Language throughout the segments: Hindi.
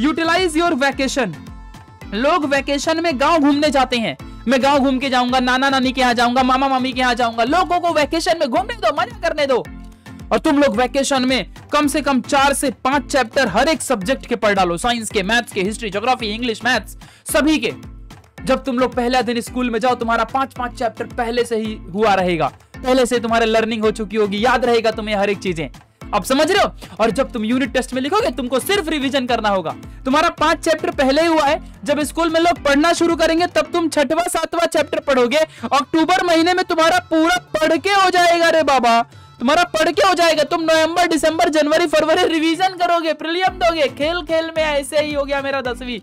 यूटिलाइज योर वैकेशन लोग वैकेशन में गांव घूमने जाते हैं मैं गांव घूम के जाऊंगा नाना नानी के यहाँ जाऊंगा मामा मामी के यहाँ जाऊंगा लोगों को वैकेशन में घूमने दो मजा करने दो और तुम लोग वैकेशन में कम से कम चार से पांच चैप्टर हर एक सब्जेक्ट के पढ़ डालो साइंस के मैथ्स के हिस्ट्री जोग्राफी इंग्लिश मैथ्स सभी के जब तुम लोग पहला दिन स्कूल में जाओ तुम्हारा पांच पांच चैप्टर पहले से ही हुआ रहेगा पहले से तुम्हारे लर्निंग हो चुकी होगी याद रहेगा तुम्हें हर एक चीजें अब समझ रहे हो और जब तुम यूनिट टेस्ट में लिखोगे तुमको सिर्फ रिविजन करना होगा तुम्हारा पांच चैप्टर पहले ही हुआ है जब स्कूल में लोग पढ़ना शुरू करेंगे तब तुम छठवा सातवा चैप्टर पढ़ोगे अक्टूबर महीने में तुम्हारा पूरा पढ़ के हो जाएगा रे बाबा तुम्हारा पढ़ के हो जाएगा तुम नवंबर दिसंबर जनवरी फरवरी रिवीजन करोगे प्रिलियम दोगे खेल खेल में ऐसे ही हो गया मेरा दसवीं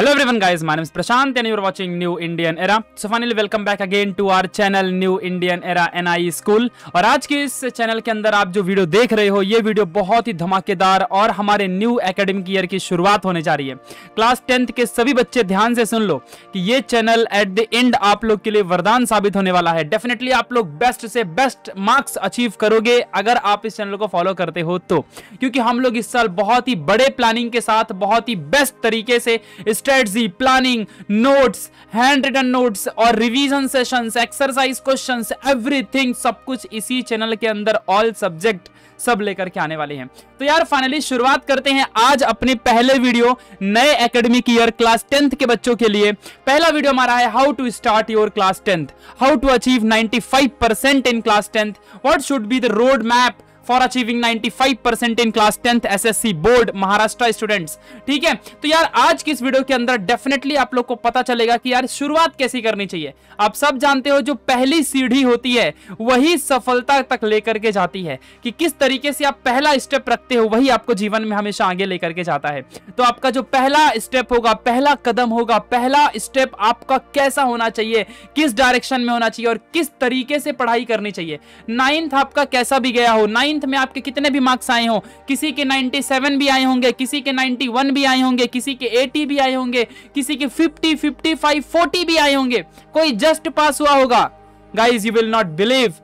Hello everyone guys, my name is Prashant and you are watching New Indian Era. So finally welcome back again to our channel New Indian Era NIE School. और आज के इस चैनल के अंदर आप जो वीडियो देख रहे हो ये वीडियो बहुत ही धमाकेदार और हमारे न्यू एकेडमिक ईयर की शुरुआत होने जा रही है क्लास टेंथ के सभी बच्चे ध्यान से सुन लो कि ये चैनल एट द एंड आप लोग के लिए वरदान साबित होने वाला है डेफिनेटली आप लोग बेस्ट से बेस्ट मार्क्स अचीव करोगे अगर आप इस चैनल को फॉलो करते हो तो क्योंकि हम लोग इस साल बहुत ही बड़े प्लानिंग के साथ बहुत ही बेस्ट तरीके से इस strategy planning notes handwritten notes और revision sessions exercise questions everything सब कुछ इसी चैनल के अंदर ऑल सब्जेक्ट सब लेकर के आने वाले हैं तो यार फाइनली शुरुआत करते हैं आज अपने पहले वीडियो नए एकेडमिक ईयर क्लास टेंथ के बच्चों के लिए पहला वीडियो हमारा है how to start your class tenth how to achieve 95 percent in class tenth what should be the road map for achieving 95 percent in class tenth SSC board Maharashtra students ठीक है तो यार आज की इस वीडियो के अंदर डेफिनेटली आप लोग को पता चलेगा कि यार शुरुआत कैसी करनी चाहिए आप सब जानते हो जो पहली सीढ़ी होती है वही सफलता तक लेकर के जाती है कि किस तरीके से आप पहला स्टेप रखते हो वही आपको जीवन में हमेशा आगे लेकर के जाता है तो आपका जो पहला स्टेप होगा पहला कदम होगा पहला स्टेप आपका कैसा होना चाहिए किस डायरेक्शन में होना चाहिए और किस तरीके से पढ़ाई करनी चाहिए नाइन्थ आपका कैसा भी गया हो नाइन्थ टेंथ में आपके कितने भी मार्क्स आए हों किसी के 97 भी आए होंगे किसी के 91 भी आए होंगे किसी के 80 भी आए होंगे किसी के 50, 55, 40 भी आए होंगे कोई जस्ट पास हुआ होगा guys you will not believe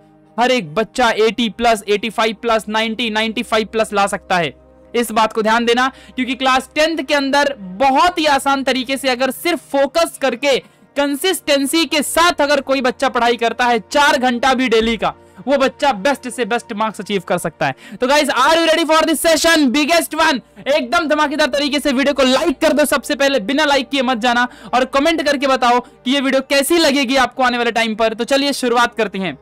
हर एक बच्चा 80 प्लस 85 प्लस 90 95 प्लस ला सकता है इस बात को ध्यान देना क्योंकि क्लास टेंथ के अंदर बहुत ही आसान तरीके से अगर सिर्फ फोकस करके कंसिस्टेंसी के साथ अगर कोई बच्चा पढ़ाई करता है चार घंटा भी डेली का वो बच्चा बेस्ट से बेस्ट मार्क्स अचीव कर सकता है तो guys are you ready for this session biggest one एकदम धमाकेदार तरीके से वीडियो को लाइक कर दो सबसे पहले बिना लाइक किए मत जाना और कमेंट करके बताओ कि ये वीडियो कैसी लगेगी आपको आने वाले टाइम पर तो चलिए शुरुआत करते हैं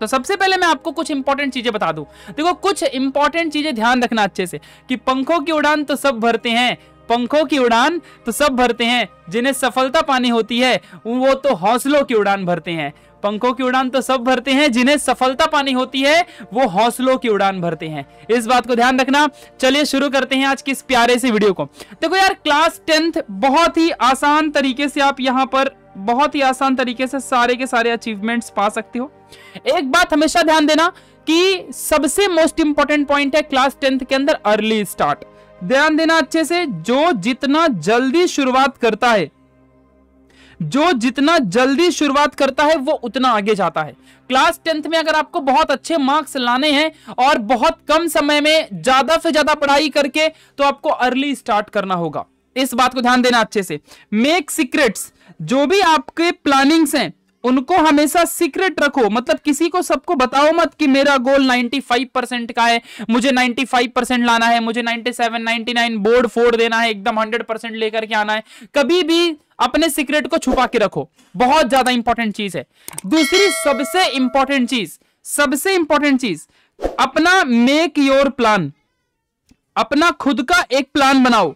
तो सबसे पहले मैं आपको कुछ इंपॉर्टेंट चीजें बता दूं देखो कुछ इंपॉर्टेंट चीजें ध्यान रखना अच्छे से कि पंखों की उड़ान तो सब भरते हैं पंखों की उड़ान तो सब भरते हैं जिन्हें सफलता पानी होती है वो तो हौसलों की उड़ान भरते हैं पंखों की उड़ान तो सब भरते हैं जिन्हें सफलता पानी होती है वो हौसलों की उड़ान भरते हैं इस बात को ध्यान रखना चलिए शुरू करते हैं आज की इस प्यारे से वीडियो को देखो यार क्लास टेंथ बहुत ही आसान तरीके से आप यहाँ पर बहुत ही आसान तरीके से सारे के सारे अचीवमेंट्स पा सकते हो एक बात हमेशा ध्यान देना कि सबसे मोस्ट इंपॉर्टेंट पॉइंट है क्लास टेंथ के अंदर अर्ली स्टार्ट ध्यान देना अच्छे से जो जितना जल्दी शुरुआत करता है जो जितना जल्दी शुरुआत करता है वो उतना आगे जाता है क्लास टेंथ में अगर आपको बहुत अच्छे मार्क्स लाने हैं और बहुत कम समय में ज्यादा से ज्यादा पढ़ाई करके तो आपको अर्ली स्टार्ट करना होगा इस बात को ध्यान देना अच्छे से मेक सीक्रेट्स जो भी आपके प्लानिंग्स हैं उनको हमेशा सीक्रेट रखो मतलब किसी को सबको बताओ मत कि मेरा गोल 95 परसेंट का है मुझे 95 परसेंट लाना है मुझे 97, 99 बोर्ड फोड़ देना है एकदम 100 परसेंट लेकर के आना है कभी भी अपने सीक्रेट को छुपा के रखो बहुत ज्यादा इंपॉर्टेंट चीज है दूसरी सबसे इंपॉर्टेंट चीज सबसे इंपॉर्टेंट चीज अपना मेक योर प्लान अपना खुद का एक प्लान बनाओ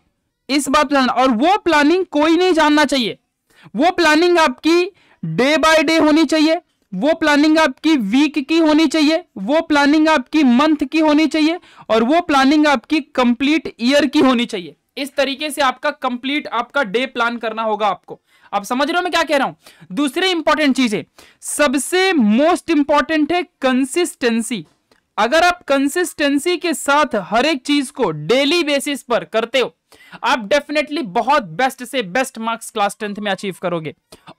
इस बात प्लान और वो प्लानिंग कोई नहीं जानना चाहिए वो प्लानिंग आपकी डे बाय डे होनी चाहिए वो प्लानिंग आपकी वीक की होनी चाहिए वो प्लानिंग आपकी मंथ की होनी चाहिए और वो प्लानिंग आपकी कंप्लीट ईयर की होनी चाहिए इस तरीके से आपका कंप्लीट आपका डे प्लान करना होगा आपको आप समझ रहे हो मैं क्या कह रहा हूं दूसरी इंपॉर्टेंट चीज है सबसे मोस्ट इंपॉर्टेंट है कंसिस्टेंसी अगर आप कंसिस्टेंसी के साथ हर एक चीज को डेली बेसिस पर करते हो आप डेफिनेटली बहुत बेस्ट से बेस्ट मार्क्स क्लास टेंथ में अचीव करोगे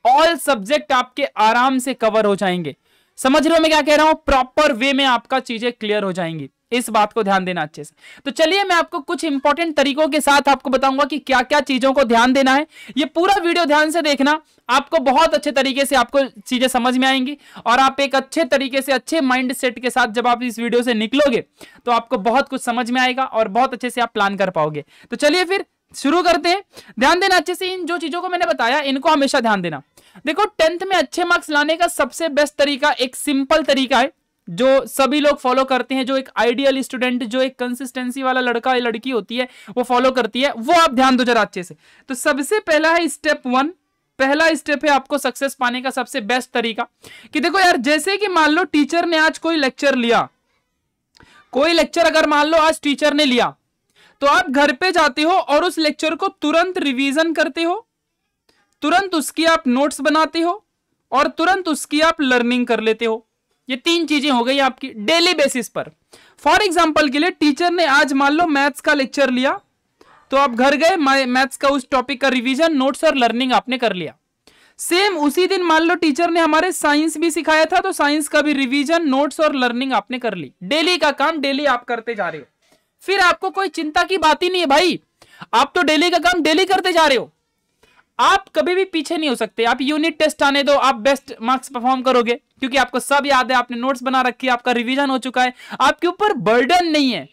ऑल सब्जेक्ट आपके आराम से कवर हो जाएंगे समझ रहे हो मैं क्या कह रहा हूं प्रॉपर वे में आपका चीजें क्लियर हो जाएंगी इस बात को ध्यान देना अच्छे से तो चलिए मैं आपको कुछ इंपॉर्टेंट तरीकों के साथ आपको बताऊंगा कि क्या क्या चीजों को ध्यान देना है ये पूरा वीडियो ध्यान से देखना आपको बहुत अच्छे तरीके से आपको चीजें समझ में आएंगी और आप एक अच्छे तरीके से अच्छे माइंड सेट के साथ जब आप इस वीडियो से निकलोगे तो आपको बहुत कुछ समझ में आएगा और बहुत अच्छे से आप प्लान कर पाओगे तो चलिए फिर शुरू करते हैं ध्यान देना अच्छे से इन जो चीजों को मैंने बताया इनको हमेशा ध्यान देना देखो टेंथ में अच्छे मार्क्स लाने का सबसे बेस्ट तरीका एक सिंपल तरीका है जो सभी लोग फॉलो करते हैं जो एक आइडियल स्टूडेंट जो एक कंसिस्टेंसी वाला लड़का या लड़की होती है वो फॉलो करती है वो आप ध्यान दो जरा अच्छे से तो सबसे पहला है स्टेप वन पहला स्टेप है आपको सक्सेस पाने का सबसे बेस्ट तरीका कि देखो यार जैसे कि मान लो टीचर ने आज कोई लेक्चर लिया कोई लेक्चर अगर मान लो आज टीचर ने लिया तो आप घर पे जाते हो और उस लेक्चर को तुरंत रिवीजन करते हो तुरंत उसकी आप नोट्स बनाते हो और तुरंत उसकी आप लर्निंग कर लेते हो ये तीन चीजें हो गई आपकी डेली बेसिस पर फॉर एग्जाम्पल के लिए टीचर ने आज मान लो मैथ्स का लेक्चर लिया तो आप घर गए मैथ्स का उस टॉपिक का रिवीजन नोट्स और लर्निंग आपने कर लिया सेम उसी दिन मान लो टीचर ने हमारे साइंस भी सिखाया था तो साइंस का भी रिवीजन नोट्स और लर्निंग आपने कर ली डेली का काम डेली आप करते जा रहे हो फिर आपको कोई चिंता की बात ही नहीं है भाई आप तो डेली का काम डेली करते जा रहे हो आप कभी भी पीछे नहीं हो सकते आप यूनिट टेस्ट आने दो आप बेस्ट मार्क्स परफॉर्म करोगे क्योंकि आपको सब याद है आपने नोट्स बना रखी है आपका रिवीजन हो चुका है आपके ऊपर बर्डन नहीं है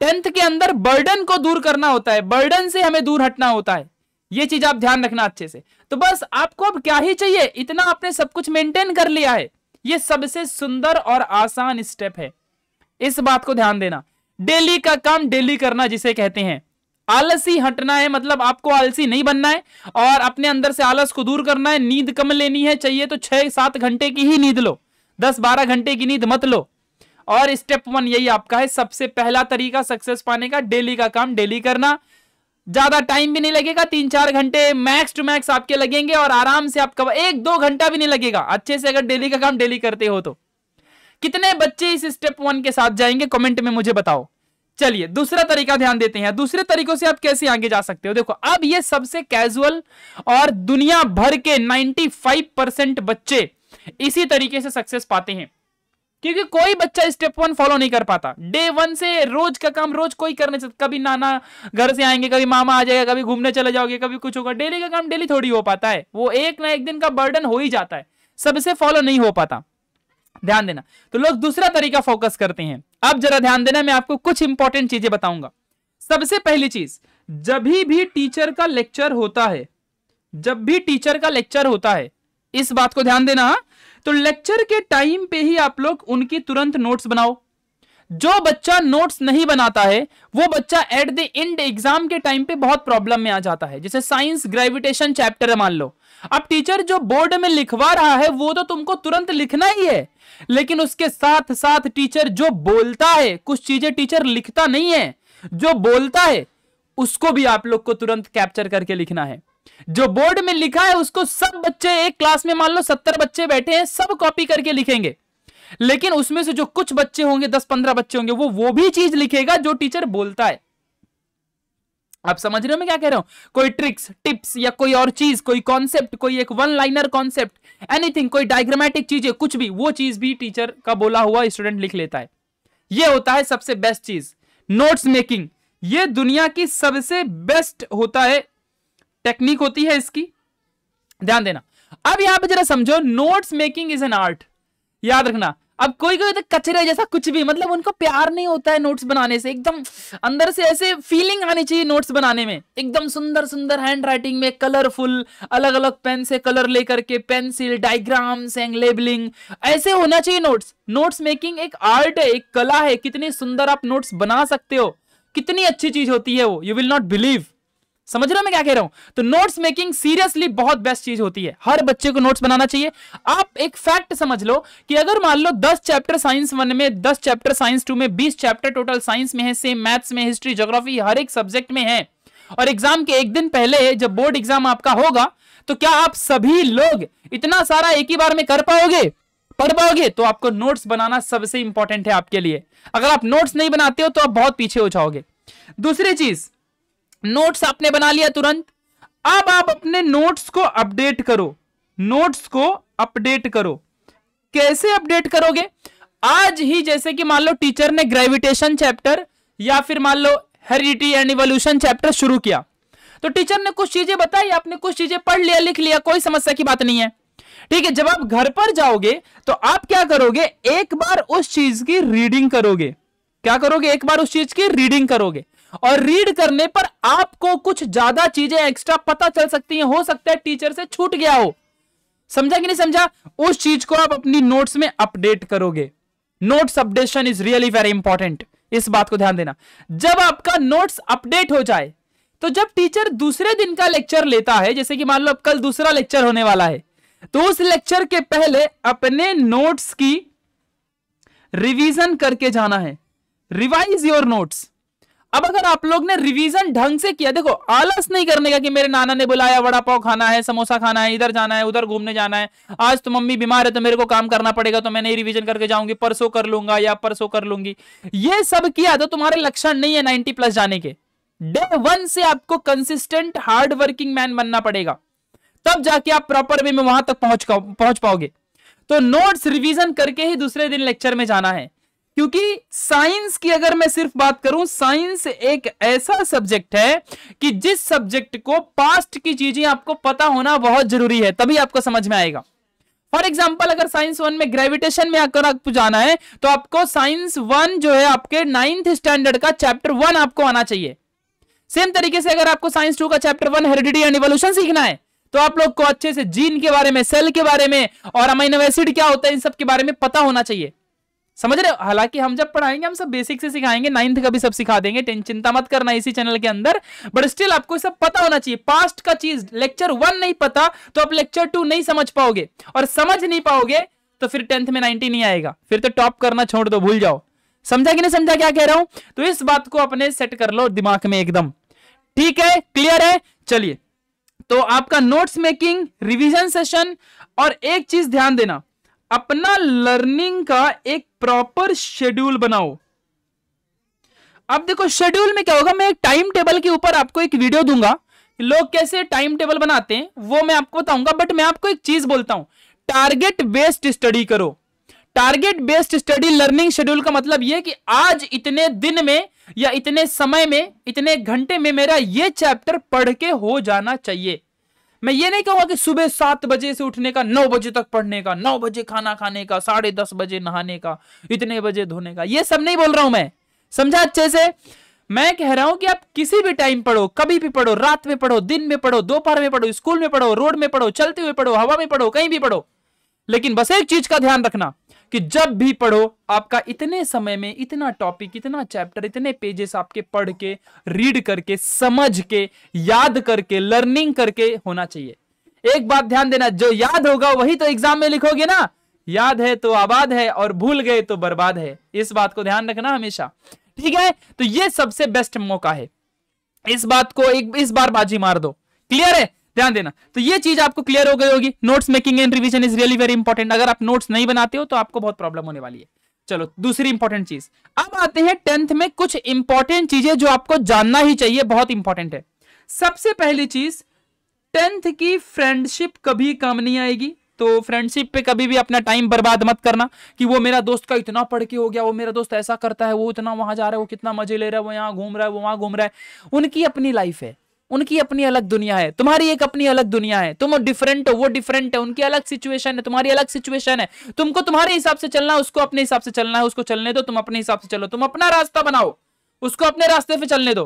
टेंथ के अंदर बर्डन को दूर करना होता है बर्डन से हमें दूर हटना होता है ये चीज आप ध्यान रखना अच्छे से तो बस आपको अब क्या ही चाहिए इतना आपने सब कुछ मेंटेन कर लिया है ये सबसे सुंदर और आसान स्टेप है इस बात को ध्यान देना डेली का काम डेली करना जिसे कहते हैं आलसी हटना है मतलब आपको आलसी नहीं बनना है और अपने अंदर से आलस को दूर करना है नींद कम लेनी है चाहिए तो छह सात घंटे की ही नींद लो दस बारह घंटे की नींद मत लो और स्टेप वन यही आपका है सबसे पहला तरीका सक्सेस पाने का डेली का काम डेली करना ज्यादा टाइम भी नहीं लगेगा तीन चार घंटे मैक्स टू मैक्स आपके लगेंगे और आराम से आपका एक दो घंटा भी नहीं लगेगा अच्छे से अगर डेली का काम डेली करते हो तो कितने बच्चे इस स्टेप वन के साथ जाएंगे कमेंट में मुझे बताओ चलिए दूसरा तरीका ध्यान देते हैं दूसरे तरीकों से आप कैसे आगे जा सकते हो देखो अब ये सबसे कैजुअल और दुनिया भर के 95 परसेंट बच्चे इसी तरीके से सक्सेस पाते हैं क्योंकि कोई बच्चा स्टेप वन फॉलो नहीं कर पाता डे वन से रोज का काम रोज कोई करने सकता कभी नाना घर से आएंगे कभी मामा आ जाएगा कभी घूमने चले जाओगे कभी कुछ होगा डेली का काम डेली थोड़ी हो पाता है वो एक ना एक दिन का बर्डन हो ही जाता है सबसे फॉलो नहीं हो पाता ध्यान देना तो लोग दूसरा तरीका फोकस करते हैं अब जरा ध्यान देना मैं आपको कुछ इंपॉर्टेंट चीजें बताऊंगा सबसे पहली चीज जब भी टीचर का लेक्चर होता है जब भी टीचर का लेक्चर होता है इस बात को ध्यान देना हाँ। तो लेक्चर के टाइम पे ही आप लोग उनकी तुरंत नोट्स बनाओ जो बच्चा नोट्स नहीं बनाता है वो बच्चा एट द एंड एग्जाम के टाइम पे बहुत प्रॉब्लम में आ जाता है जैसे साइंस ग्रेविटेशन चैप्टर मान लो अब टीचर जो बोर्ड में लिखवा रहा है वो तो तुमको तुरंत लिखना ही है लेकिन उसके साथ साथ टीचर जो बोलता है कुछ चीजें टीचर लिखता नहीं है जो बोलता है उसको भी आप लोग को तुरंत कैप्चर करके लिखना है जो बोर्ड में लिखा है उसको सब बच्चे एक क्लास में मान लो सत्तर बच्चे बैठे हैं सब कॉपी करके लिखेंगे लेकिन उसमें से जो कुछ बच्चे होंगे दस पंद्रह बच्चे होंगे वो वो भी चीज लिखेगा जो टीचर बोलता है आप समझ रहे हो मैं क्या कह रहा हूं कोई ट्रिक्स टिप्स या कोई और चीज कोई कॉन्सेप्ट कोई एक वन लाइनर कॉन्सेप्ट एनीथिंग कोई डायग्रामेटिक है कुछ भी वो चीज भी टीचर का बोला हुआ स्टूडेंट लिख लेता है ये होता है सबसे बेस्ट चीज नोट्स मेकिंग ये दुनिया की सबसे बेस्ट होता है टेक्निक होती है इसकी ध्यान देना अब यहां पर जरा समझो notes making is an art याद रखना अब कोई कोई तो कचरे जैसा कुछ भी मतलब उनको प्यार नहीं होता है नोट्स बनाने से एकदम अंदर से ऐसे फीलिंग आनी चाहिए नोट्स बनाने में एकदम सुंदर सुंदर हैंड राइटिंग में कलरफुल अलग अलग पेन से कलर लेकर के पेंसिल डायग्राम्स एंड लेबलिंग ऐसे होना चाहिए नोट्स नोट्स मेकिंग एक आर्ट है एक कला है कितनी सुंदर आप नोट्स बना सकते हो कितनी अच्छी चीज होती है वो यू विल नॉट बिलीव समझ रहे हो मैं क्या कह रहा हूं तो नोट्स मेकिंग सीरियसली बहुत बेस्ट चीज होती है हर बच्चे को नोट्स बनाना चाहिए आप एक फैक्ट समझ लो कि अगर मान लो दस चैप्टर साइंस वन में दस चैप्टर साइंस टू में बीस चैप्टर टोटल साइंस में है सेम मैथ्स में हिस्ट्री जोग्राफी हर एक सब्जेक्ट में है और एग्जाम के एक दिन पहले जब बोर्ड एग्जाम आपका होगा तो क्या आप सभी लोग इतना सारा एक ही बार में कर पाओगे पढ़ पाओगे तो आपको नोट्स बनाना सबसे इंपॉर्टेंट है आपके लिए अगर आप नोट्स नहीं बनाते हो तो आप बहुत पीछे हो जाओगे दूसरी चीज नोट्स आपने बना लिया तुरंत अब आप अपने नोट्स को अपडेट करो नोट्स को अपडेट करो कैसे अपडेट करोगे आज ही जैसे कि मान लो टीचर ने ग्रेविटेशन चैप्टर या फिर मान लो हेरिटी एंड इवोल्यूशन चैप्टर शुरू किया तो टीचर ने कुछ चीजें बताई आपने कुछ चीजें पढ़ लिया लिख लिया कोई समस्या की बात नहीं है ठीक है जब आप घर पर जाओगे तो आप क्या करोगे एक बार उस चीज की रीडिंग करोगे क्या करोगे एक बार उस चीज की रीडिंग करोगे और रीड करने पर आपको कुछ ज्यादा चीजें एक्स्ट्रा पता चल सकती हैं हो सकता है टीचर से छूट गया हो समझा कि नहीं समझा उस चीज को आप अपनी नोट्स में अपडेट करोगे notes updation is really very important इस बात को ध्यान देना जब आपका नोट्स अपडेट हो जाए तो जब टीचर दूसरे दिन का लेक्चर लेता है जैसे कि मान लो कल दूसरा लेक्चर होने वाला है तो उस लेक्चर के पहले अपने नोट्स की रिवीजन करके जाना है रिवाइज योर नोट्स अब अगर आप लोग ने रिवीजन ढंग से किया देखो आलस नहीं करने का कि मेरे नाना ने बुलाया वड़ा पाव खाना है समोसा खाना है इधर जाना है उधर घूमने जाना है आज तो मम्मी बीमार है तो मेरे को काम करना पड़ेगा तो मैं नहीं रिवीजन करके जाऊंगी परसों कर लूंगा या परसों कर लूंगी ये सब किया तो तुम्हारे लक्षण नहीं है नाइनटी प्लस जाने के डे वन से आपको कंसिस्टेंट हार्ड वर्किंग मैन बनना पड़ेगा तब जाके आप प्रॉपर वे में वहां तक पहुंच पहुंच पाओगे तो नोट्स रिवीजन करके ही दूसरे दिन लेक्चर में जाना है क्योंकि साइंस की अगर मैं सिर्फ बात करूं साइंस एक ऐसा सब्जेक्ट है कि जिस सब्जेक्ट को पास्ट की चीजें आपको पता होना बहुत जरूरी है तभी आपको समझ में आएगा फॉर एग्जाम्पल अगर साइंस वन में ग्रेविटेशन में आकर आपको जाना है तो आपको साइंस वन जो है आपके नाइन्थ स्टैंडर्ड का चैप्टर वन आपको आना चाहिए सेम तरीके से अगर आपको साइंस टू का chapter one heredity and evolution सीखना है तो आप लोग को अच्छे से जीन के बारे में सेल के बारे में और अमाइनो एसिड क्या होता है इन सब के बारे में पता होना चाहिए समझ रहे हो हालांकि हम जब पढ़ाएंगे हम सब बेसिक से सिखाएंगे नाइन्थ का भी सब सिखा देंगे टेंशन चिंता मत करना इसी चैनल के अंदर बट स्टिल आपको सब पता होना चाहिए पास्ट का चीज लेक्चर वन नहीं पता तो आप लेक्चर टू नहीं समझ पाओगे और समझ नहीं पाओगे तो फिर टेंथ में नाइनटी नहीं आएगा फिर तो टॉप करना छोड़ दो भूल जाओ समझा कि नहीं समझा क्या कह रहा हूं तो इस बात को अपने सेट कर लो दिमाग में एकदम ठीक है क्लियर है चलिए तो आपका नोट्स मेकिंग रिवीजन सेशन और एक चीज ध्यान देना अपना लर्निंग का एक प्रॉपर शेड्यूल बनाओ अब देखो शेड्यूल में क्या होगा मैं एक टाइम टेबल के ऊपर आपको एक वीडियो दूंगा लोग कैसे टाइम टेबल बनाते हैं वो मैं आपको बताऊंगा बट मैं आपको एक चीज बोलता हूं टारगेट बेस्ड स्टडी करो target based study learning schedule का मतलब यह कि आज इतने दिन में या इतने समय में इतने घंटे में मेरा यह चैप्टर पढ़ के हो जाना चाहिए मैं ये नहीं कहूंगा कि सुबह सात बजे से उठने का नौ बजे तक पढ़ने का नौ बजे खाना खाने का साढ़े दस बजे नहाने का इतने बजे धोने का ये सब नहीं बोल रहा हूं मैं समझा अच्छे से मैं कह रहा हूं कि आप किसी भी टाइम पढ़ो कभी भी पढ़ो रात में पढ़ो दिन में पढ़ो दोपहर में पढ़ो स्कूल में पढ़ो रोड में पढ़ो चलते हुए पढ़ो हवा में पढ़ो कहीं भी पढ़ो लेकिन बस एक चीज का ध्यान रखना कि जब भी पढ़ो आपका इतने समय में इतना टॉपिक इतना चैप्टर इतने पेजेस आपके पढ़ के रीड करके समझ के याद करके लर्निंग करके होना चाहिए एक बात ध्यान देना जो याद होगा वही तो एग्जाम में लिखोगे ना याद है तो आबाद है और भूल गए तो बर्बाद है इस बात को ध्यान रखना हमेशा ठीक है तो ये सबसे बेस्ट मौका है इस बात को एक इस बार बाजी मार दो क्लियर है ध्यान देना तो ये चीज आपको क्लियर हो गई होगी notes making and revision is really very important अगर आप नोट्स नहीं बनाते हो तो आपको बहुत प्रॉब्लम होने वाली है चलो दूसरी इंपॉर्टेंट चीज अब आते हैं टेंथ में कुछ इंपॉर्टेंट चीजें जो आपको जानना ही चाहिए बहुत इंपॉर्टेंट है सबसे पहली चीज टेंथ की फ्रेंडशिप कभी काम नहीं आएगी तो फ्रेंडशिप पे कभी भी अपना टाइम बर्बाद मत करना कि वो मेरा दोस्त का इतना पढ़ के हो गया वो मेरा दोस्त ऐसा करता है वो इतना वहां जा रहा है वो कितना मजे ले रहा है वो यहाँ घूम रहा है वो वहां घूम रहा है उनकी अपनी लाइफ है उनकी अपनी अलग दुनिया है तुम्हारी एक अपनी अलग दुनिया है तुम डिफरेंट हो वो डिफरेंट है उनकी अलग सिचुएशन है तुम्हारी अलग सिचुएशन है तुमको तुम्हारे हिसाब से चलना है उसको अपने हिसाब से चलना है उसको चलने दो तुम अपने हिसाब से चलो तुम अपना रास्ता बनाओ उसको अपने रास्ते पर चलने दो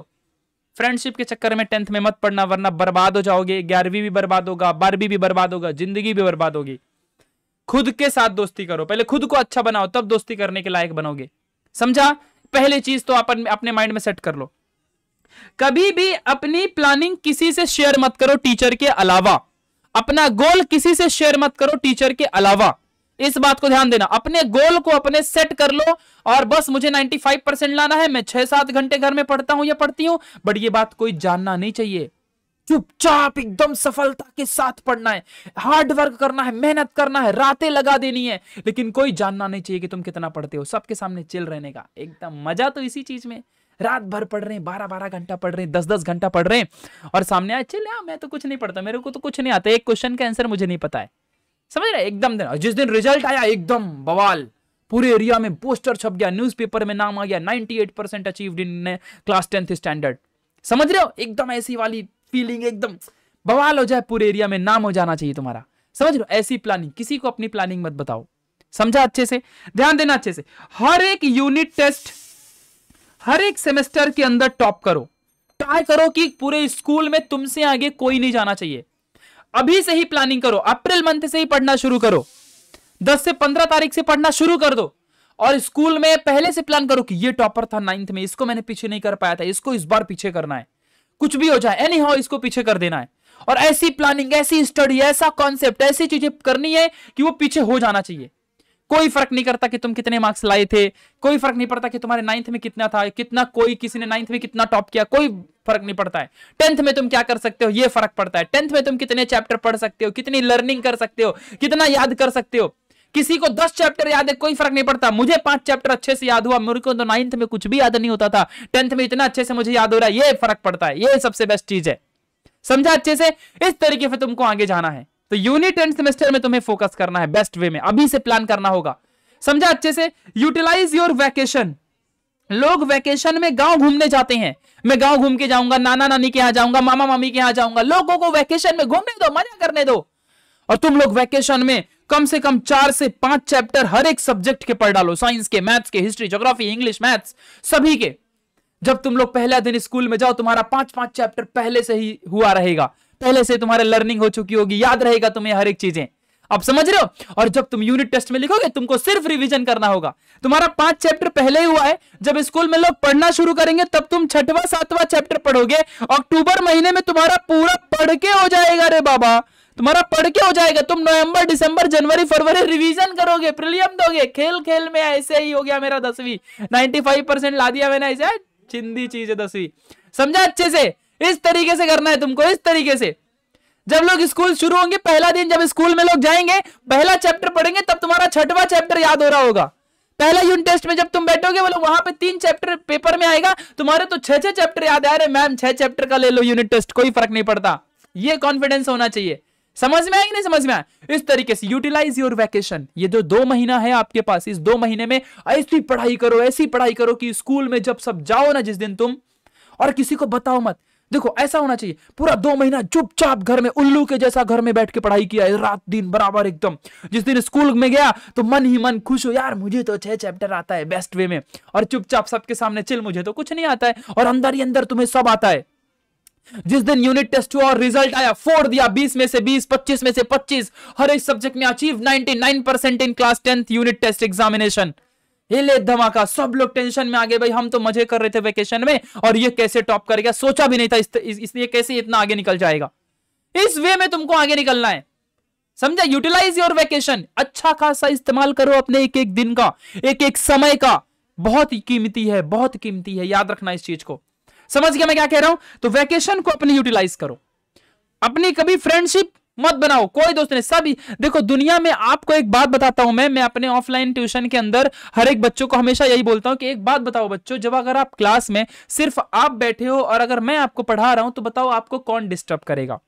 फ्रेंडशिप के चक्कर में टेंथ में मत पढ़ना वरना बर्बाद हो जाओगे ग्यारहवीं भी बर्बाद होगा बारहवीं भी बर्बाद होगा जिंदगी भी बर्बाद होगी खुद के साथ दोस्ती करो पहले खुद को अच्छा बनाओ तब दोस्ती करने के लायक बनोगे समझा पहली चीज तो अपन अपने माइंड में सेट कर लो कभी भी अपनी प्लानिंग किसी से शेयर मत करो टीचर के अलावा अपना गोल किसी से शेयर मत करो टीचर के अलावा इस बात को ध्यान देना अपने गोल को अपने सेट कर लो और बस मुझे 95 परसेंट लाना है मैं छह सात घंटे घर में पढ़ता हूं या पढ़ती हूं बट ये बात कोई जानना नहीं चाहिए चुपचाप एकदम सफलता के साथ पढ़ना है हार्ड वर्क करना है मेहनत करना है रातें लगा देनी है लेकिन कोई जानना नहीं चाहिए कि तुम कितना पढ़ते हो सबके सामने चिल रहने का एकदम मजा तो इसी चीज में रात भर पढ़ रहे हैं बारह बारह घंटा पढ़ रहे हैं दस दस घंटा पढ़ रहे हैं और सामने आए चले हाँ मैं तो कुछ नहीं पढ़ता मेरे को तो कुछ नहीं आता एक क्वेश्चन का आंसर मुझे नहीं पता है समझ रहे एकदम दिन जिस दिन रिजल्ट आया एकदम बवाल पूरे एरिया में पोस्टर छप गया न्यूज़पेपर में नाम आ गया 98 percent achieved in class tenth standard समझ रहे हो एकदम ऐसी वाली फीलिंग एकदम बवाल हो जाए पूरे एरिया में नाम हो जाना चाहिए तुम्हारा समझ रहे हो ऐसी प्लानिंग किसी को अपनी प्लानिंग मत बताओ समझा अच्छे से ध्यान देना अच्छे से हर एक यूनिट टेस्ट हर एक सेमेस्टर के अंदर टॉप करो ट्राई करो कि पूरे स्कूल में तुमसे आगे कोई नहीं जाना चाहिए अभी से ही प्लानिंग करो अप्रैल मंथ से ही पढ़ना शुरू करो दस से पंद्रह तारीख से पढ़ना शुरू कर दो और स्कूल में पहले से प्लान करो कि ये टॉपर था नाइन्थ में इसको मैंने पीछे नहीं कर पाया था इसको इस बार पीछे करना है कुछ भी हो जाए एनी हाउ इसको पीछे कर देना है और ऐसी प्लानिंग ऐसी स्टडी ऐसा कॉन्सेप्ट ऐसी चीजें करनी है कि वो पीछे हो जाना चाहिए कोई फर्क नहीं करता कि तुम कितने मार्क्स लाए थे कोई फर्क नहीं पड़ता कि तुम्हारे नाइन्थ में कितना था कितना कोई किसी ने नाइन्थ में कितना टॉप किया कोई फर्क नहीं पड़ता है टेंथ में तुम क्या कर सकते हो ये फर्क पड़ता है टेंथ में तुम कितने चैप्टर पढ़ सकते हो कितनी लर्निंग कर सकते हो कितना याद कर सकते हो किसी को दस चैप्टर याद है कोई फर्क नहीं पड़ता मुझे पांच चैप्टर अच्छे से याद हुआ मेरे को तो नाइन्थ में कुछ भी याद नहीं होता था टेंथ में इतना अच्छे से मुझे याद हो रहा है ये फर्क पड़ता है ये सबसे बेस्ट चीज है समझा अच्छे से इस तरीके से तुमको आगे जाना है तो यूनिट एंड सेमेस्टर में तुम्हें फोकस करना है बेस्ट वे में अभी से प्लान करना होगा समझा अच्छे से यूटिलाइज योर वैकेशन लोग वैकेशन में गांव घूमने जाते हैं मैं गांव घूम के जाऊंगा नाना नानी के यहाँ जाऊंगा मामा मामी के यहां जाऊंगा लोगों को वैकेशन में घूमने दो मजा करने दो और तुम लोग वैकेशन में कम से कम चार से पांच चैप्टर हर एक सब्जेक्ट के पढ़ डालो साइंस के मैथ्स के हिस्ट्री जोग्राफी इंग्लिश मैथ्स सभी के जब तुम लोग पहला दिन स्कूल में जाओ तुम्हारा पांच पांच चैप्टर पहले से ही हुआ रहेगा पहले से तुम्हारे लर्निंग हो चुकी होगी याद रहेगा तुम्हें हर एक चीजें आप समझ रहे हो और जब तुम यूनिट टेस्ट में लिखोगे तुमको सिर्फ रिवीजन करना होगा तुम्हारा पांच चैप्टर पहले ही हुआ है जब स्कूल में लोग पढ़ना शुरू करेंगे तब तुम छठवा सातवा चैप्टर पढ़ोगे अक्टूबर महीने में तुम्हारा पूरा पढ़ के हो जाएगा रे बाबा तुम्हारा पढ़ के हो जाएगा तुम नवंबर दिसंबर जनवरी फरवरी रिवीजन करोगे प्रीलियम दोगे खेल खेल में ऐसे ही हो गया मेरा दसवीं नाइनटी फाइव परसेंट ला दिया मैंने ऐसे चिंदी चीज है दसवीं समझा अच्छे से इस तरीके से करना है तुमको इस तरीके से जब लोग स्कूल शुरू होंगे पहला दिन जब स्कूल में लोग जाएंगे पहला चैप्टर पढ़ेंगे तब तुम्हारा छठवा चैप्टर याद हो रहा होगा पहला यूनिट टेस्ट में जब तुम बैठोगे बोलो वहां पे तीन चैप्टर पेपर में आएगा तुम्हारे तो छह छह चैप्टर याद आ रहे मैम छह चैप्टर का ले लो यूनिट टेस्ट कोई फर्क नहीं पड़ता ये कॉन्फिडेंस होना चाहिए समझ में आएगी नहीं समझ में आए इस तरीके से यूटिलाइज योर वैकेशन ये जो दो महीना है आपके पास इस दो महीने में ऐसी पढ़ाई करो ऐसी पढ़ाई करो कि स्कूल में जब सब जाओ ना जिस दिन तुम और किसी को बताओ मत देखो ऐसा होना चाहिए पूरा दो महीना चुपचाप घर में उल्लू के जैसा घर में बैठ के पढ़ाई किया रात दिन बराबर एकदम जिस दिन स्कूल में गया तो मन ही मन खुश हो यार मुझे तो छह चैप्टर आता है बेस्ट वे में और चुपचाप सबके सामने चिल मुझे तो कुछ नहीं आता है और अंदर ही अंदर तुम्हें सब आता है जिस दिन यूनिट टेस्ट हुआ और रिजल्ट आया फोर दिया बीस में से बीस पच्चीस में से पच्चीस हर एक सब्जेक्ट में achieve ninety nine percent in class tenth unit test examination हिले धमाका सब लोग टेंशन में आ गए भाई हम तो मजे कर रहे थे वेकेशन में और ये कैसे टॉप करेगा सोचा भी नहीं था इसलिए इस, इस कैसे इतना आगे निकल जाएगा इस वे में तुमको आगे निकलना है समझा यूटिलाइज योर वेकेशन अच्छा खासा इस्तेमाल करो अपने एक एक दिन का एक एक समय का बहुत कीमती है बहुत कीमती है याद रखना इस चीज को समझ गया मैं क्या कह रहा हूं तो वेकेशन को अपनी यूटिलाइज करो अपनी कभी फ्रेंडशिप मत बनाओ कोई दोस्त नहीं सभी देखो दुनिया में आपको एक बात बताता हूं मैं मैं अपने ऑफलाइन ट्यूशन के अंदर हर एक बच्चों को हमेशा यही बोलता हूं कि एक बात बताओ बच्चों जब अगर आप क्लास में सिर्फ आप बैठे हो और अगर मैं आपको पढ़ा रहा हूं तो बताओ आपको कौन डिस्टर्ब करेगा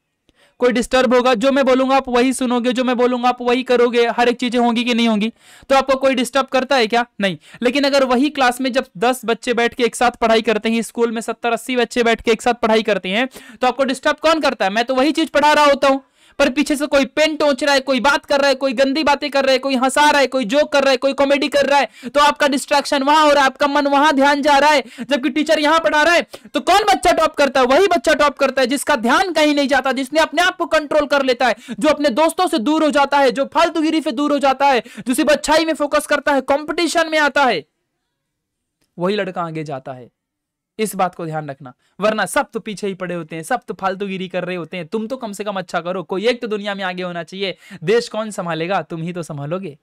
कोई डिस्टर्ब होगा जो मैं बोलूंगा आप वही सुनोगे जो मैं बोलूंगा आप वही करोगे हर एक चीजें होंगी कि नहीं होंगी तो आपको कोई डिस्टर्ब करता है क्या नहीं लेकिन अगर वही क्लास में जब दस बच्चे बैठ के एक साथ पढ़ाई करते हैं स्कूल में सत्तर अस्सी बच्चे बैठ के एक साथ पढ़ाई करते हैं तो आपको डिस्टर्ब कौन करता है मैं तो वही चीज पढ़ा रहा होता हूँ पर पीछे से कोई पेन टोच रहा है कोई बात कर रहा है कोई गंदी बातें कर रहा है कोई हंसा रहा है कोई जोक कर रहा है कोई कॉमेडी कर रहा है तो आपका डिस्ट्रैक्शन वहां हो रहा है आपका मन वहां ध्यान जा रहा है जबकि टीचर यहां पढ़ा रहा है तो कौन बच्चा टॉप करता है वही बच्चा टॉप करता है जिसका ध्यान कहीं नहीं जाता जिसने अपने आप को कंट्रोल कर लेता है जो अपने दोस्तों से दूर हो जाता है जो फालतूगिरी से दूर हो जाता है जो सिर्फ अच्छाई में फोकस करता है कॉम्पिटिशन में आता है वही लड़का आगे जाता है इस बात को ध्यान रखना वरना सब तो पीछे ही पड़े होते हैं सब तो फालतूगिरी कर रहे होते हैं तुम तो कम से कम अच्छा करो कोई एक तो दुनिया में आगे होना चाहिए देश कौन संभालेगा तुम ही तो संभालोगे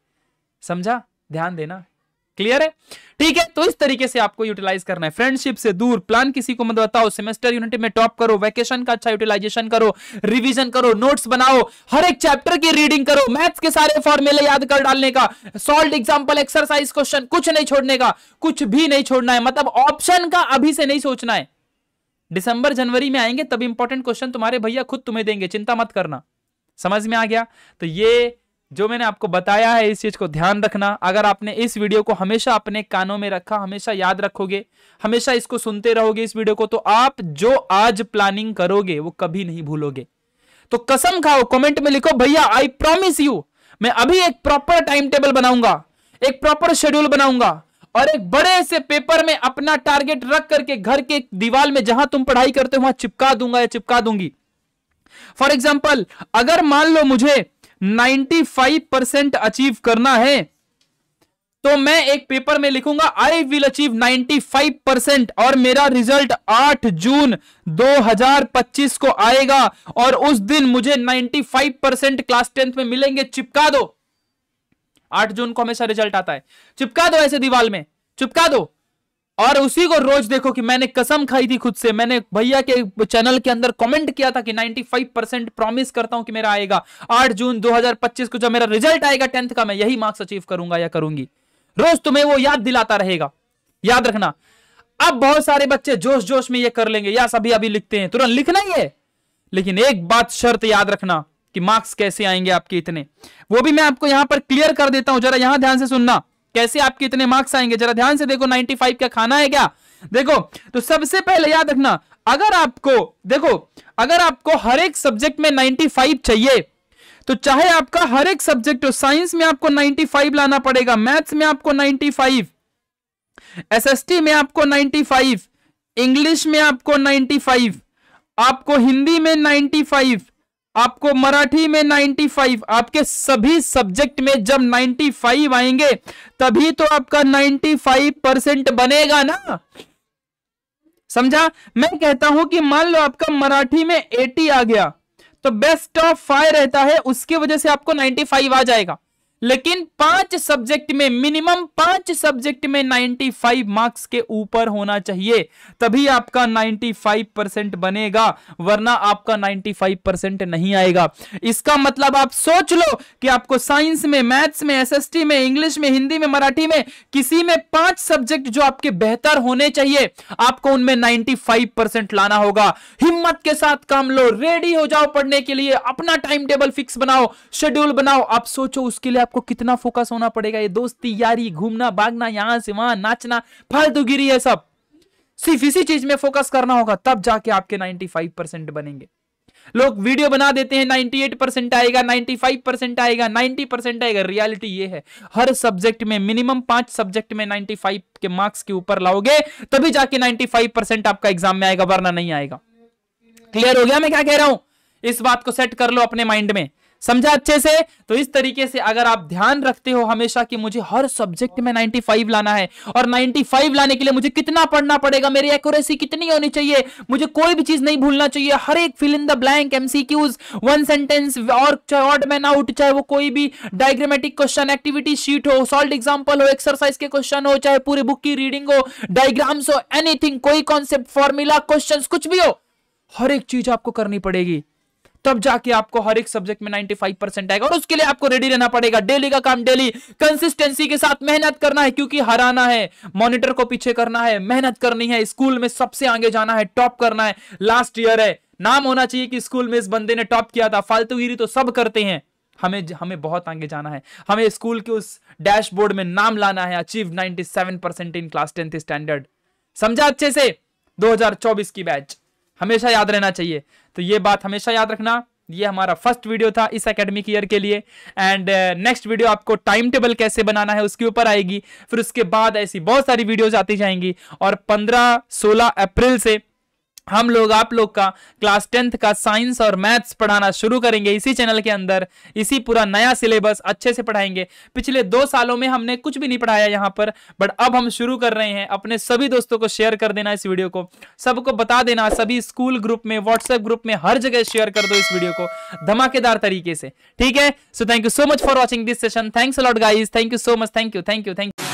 समझा ध्यान देना क्लियर है ठीक है तो इस तरीके से आपको यूटिलाइज करना है फ्रेंडशिप से दूर प्लान किसी को मत बताओ सेमेस्टर यूनिट में टॉप करो वैकेशन का अच्छा यूटिलाइजेशन करो रिवीजन करो नोट्स बनाओ हर एक चैप्टर की रीडिंग करो मैथ्स के सारे फॉर्मूले याद कर डालने का सॉल्व एग्जाम्पल एक्सरसाइज क्वेश्चन कुछ नहीं छोड़ने का कुछ भी नहीं छोड़ना है मतलब ऑप्शन का अभी से नहीं सोचना है दिसंबर जनवरी में आएंगे तब इंपॉर्टेंट क्वेश्चन तुम्हारे भैया खुद तुम्हें देंगे चिंता मत करना समझ में आ गया तो ये जो मैंने आपको बताया है इस चीज़ को ध्यान रखना अगर आपने इस वीडियो को हमेशा अपने कानों में रखा हमेशा याद रखोगे हमेशा इसको सुनते रहोगे इस वीडियो को तो आप जो आज प्लानिंग करोगे वो कभी नहीं भूलोगे तो कसम खाओ कमेंट में लिखो भैया आई प्रॉमिस यू मैं अभी एक प्रॉपर टाइम टेबल बनाऊंगा एक प्रॉपर शेड्यूल बनाऊंगा और एक बड़े से पेपर में अपना टारगेट रख करके घर के दीवार में जहां तुम पढ़ाई करते हो वहां चिपका दूंगा या चिपका दूंगी फॉर एग्जाम्पल अगर मान लो मुझे 95 परसेंट अचीव करना है तो मैं एक पेपर में लिखूंगा आई विल अचीव 95 परसेंट और मेरा रिजल्ट 8 जून 2025 को आएगा और उस दिन मुझे 95 परसेंट क्लास टेंथ में मिलेंगे चिपका दो 8 जून को हमेशा रिजल्ट आता है चिपका दो ऐसे दीवार में चिपका दो और उसी को रोज देखो कि मैंने कसम खाई थी खुद से मैंने भैया के चैनल के अंदर कमेंट किया था कि 95 परसेंट प्रॉमिस करता हूं कि मेरा आएगा 8 जून 2025 को जब मेरा रिजल्ट आएगा टेंथ का मैं यही मार्क्स अचीव करूंगा या करूंगी रोज तुम्हें वो याद दिलाता रहेगा याद रखना अब बहुत सारे बच्चे जोश जोश में यह कर लेंगे या सभी अभी लिखते हैं तुरंत लिखना ही है लेकिन एक बात शर्त याद रखना कि मार्क्स कैसे आएंगे आपके इतने वो भी मैं आपको यहां पर क्लियर कर देता हूं जरा यहां ध्यान से सुनना कैसे आपके इतने मार्क्स आएंगे जरा ध्यान से देखो 95 का खाना है क्या देखो तो सबसे पहले याद रखना अगर आपको देखो अगर आपको हर एक सब्जेक्ट में 95 चाहिए तो चाहे आपका हर एक सब्जेक्ट हो साइंस में आपको 95 लाना पड़ेगा मैथ्स में आपको 95 एसएसटी में आपको 95 इंग्लिश में आपको 95 आपको हिंदी में 95 आपको मराठी में 95 आपके सभी सब्जेक्ट में जब 95 आएंगे तभी तो आपका 95 परसेंट बनेगा ना समझा मैं कहता हूं कि मान लो आपका मराठी में 80 आ गया तो बेस्ट ऑफ फाइव रहता है उसकी वजह से आपको 95 आ जाएगा लेकिन पांच सब्जेक्ट में मिनिमम पांच सब्जेक्ट में 95 मार्क्स के ऊपर होना चाहिए तभी आपका 95 परसेंट बनेगा वरना आपका 95 परसेंट नहीं आएगा इसका मतलब आप सोच लो कि आपको साइंस में मैथ्स में एसएसटी में इंग्लिश में हिंदी में मराठी में किसी में पांच सब्जेक्ट जो आपके बेहतर होने चाहिए आपको उनमें नाइन्टी परसेंट लाना होगा हिम्मत के साथ काम लो रेडी हो जाओ पढ़ने के लिए अपना टाइम टेबल फिक्स बनाओ शेड्यूल बनाओ आप सोचो उसके लिए आप आपको कितना फोकस होना पड़ेगा ये दोस्ती यारी घूमना भागना यहां से वहां नाचना फालतू गिरी है सब सिर्फ इसी चीज में फोकस करना होगा तब जाके आपके 95 परसेंट बनेंगे लोग वीडियो बना देते हैं 98 परसेंट आएगा 95 परसेंट आएगा 90 परसेंट आएगा रियलिटी ये है हर सब्जेक्ट में मिनिमम पांच सब्जेक्ट में 95 के मार्क्स के ऊपर लाओगे तभी जाके 95 परसेंट आपका एग्जाम में आएगा वरना नहीं आएगा क्लियर हो गया मैं क्या कह रहा हूं इस बात को सेट कर लो अपने माइंड में समझा अच्छे से तो इस तरीके से अगर आप ध्यान रखते हो हमेशा कि मुझे हर सब्जेक्ट में 95 लाना है और 95 लाने के लिए मुझे कितना पढ़ना पड़ेगा मेरी एक्यूरेसी कितनी होनी चाहिए मुझे कोई भी चीज नहीं भूलना चाहिए हर एक fill in the blank MCQs one sentence और चाहे ऑड मैन आउट चाहे वो कोई भी डायग्रामेटिक क्वेश्चन एक्टिविटी शीट हो सॉल्ट एग्जाम्पल हो एक्सरसाइज के क्वेश्चन हो चाहे पूरे बुक की रीडिंग हो डायग्राम्स हो एनीथिंग कोई कॉन्सेप्ट फॉर्मूला क्वेश्चन कुछ भी हो हर एक चीज आपको करनी पड़ेगी तब जाके आपको हर एक सब्जेक्ट में 95 परसेंट आएगा और उसके लिए आपको रेडी रहना पड़ेगा डेली का काम डेली कंसिस्टेंसी के साथ मेहनत करना है क्योंकि हराना है मॉनिटर को पीछे करना है मेहनत करनी है स्कूल में सबसे आगे जाना है टॉप करना है लास्ट ईयर है नाम होना चाहिए कि स्कूल में इस बंदे ने टॉप किया था फालतूगिरी तो सब करते हैं हमें हमें बहुत आगे जाना है हमें स्कूल के उस डैशबोर्ड में नाम लाना है achieve 97 percent in class tenth standard समझा अच्छे से 2024 की बैच हमेशा याद रहना चाहिए तो ये बात हमेशा याद रखना ये हमारा फर्स्ट वीडियो था इस एकेडमिक ईयर के लिए एंड नेक्स्ट uh, वीडियो आपको टाइम टेबल कैसे बनाना है उसके ऊपर आएगी फिर उसके बाद ऐसी बहुत सारी वीडियोज आती जाएंगी और 15-16 अप्रैल से हम लोग आप लोग का क्लास टेंथ का साइंस और मैथ्स पढ़ाना शुरू करेंगे इसी चैनल के अंदर इसी पूरा नया सिलेबस अच्छे से पढ़ाएंगे पिछले दो सालों में हमने कुछ भी नहीं पढ़ाया यहाँ पर बट अब हम शुरू कर रहे हैं अपने सभी दोस्तों को शेयर कर देना इस वीडियो को सबको बता देना सभी स्कूल ग्रुप में व्हाट्सएप ग्रुप में हर जगह शेयर कर दो इस वीडियो को धमाकेदार तरीके से ठीक है so thank you so much for watching this session thanks a lot guys thank you so much thank you thank you thank you